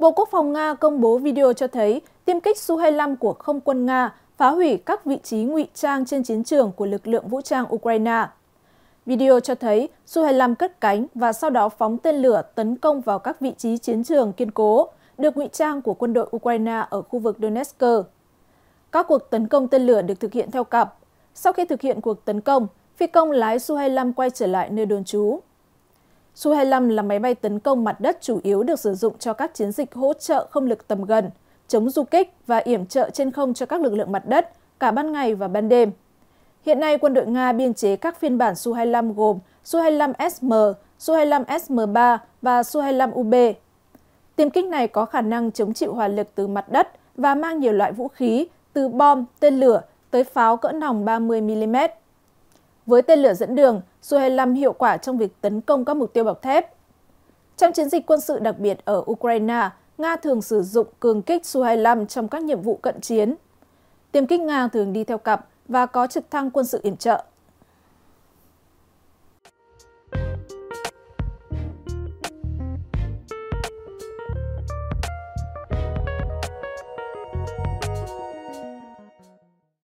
Bộ Quốc phòng Nga công bố video cho thấy tiêm kích Su-25 của không quân Nga phá hủy các vị trí ngụy trang trên chiến trường của lực lượng vũ trang Ukraine. Video cho thấy Su-25 cất cánh và sau đó phóng tên lửa tấn công vào các vị trí chiến trường kiên cố, được ngụy trang của quân đội Ukraine ở khu vực Donetsk. Các cuộc tấn công tên lửa được thực hiện theo cặp. Sau khi thực hiện cuộc tấn công, phi công lái Su-25 quay trở lại nơi đồn trú. Su-25 là máy bay tấn công mặt đất chủ yếu được sử dụng cho các chiến dịch hỗ trợ không lực tầm gần, chống du kích và yểm trợ trên không cho các lực lượng mặt đất, cả ban ngày và ban đêm. Hiện nay, quân đội Nga biên chế các phiên bản Su-25 gồm Su-25SM, Su-25SM3 và Su-25UB. Tiêm kích này có khả năng chống chịu hỏa lực từ mặt đất và mang nhiều loại vũ khí, từ bom, tên lửa tới pháo cỡ nòng 30mm. Với tên lửa dẫn đường, Su-25 hiệu quả trong việc tấn công các mục tiêu bọc thép. Trong chiến dịch quân sự đặc biệt ở Ukraine, Nga thường sử dụng cường kích Su-25 trong các nhiệm vụ cận chiến. Tiêm kích Nga thường đi theo cặp và có trực thăng quân sự yểm trợ.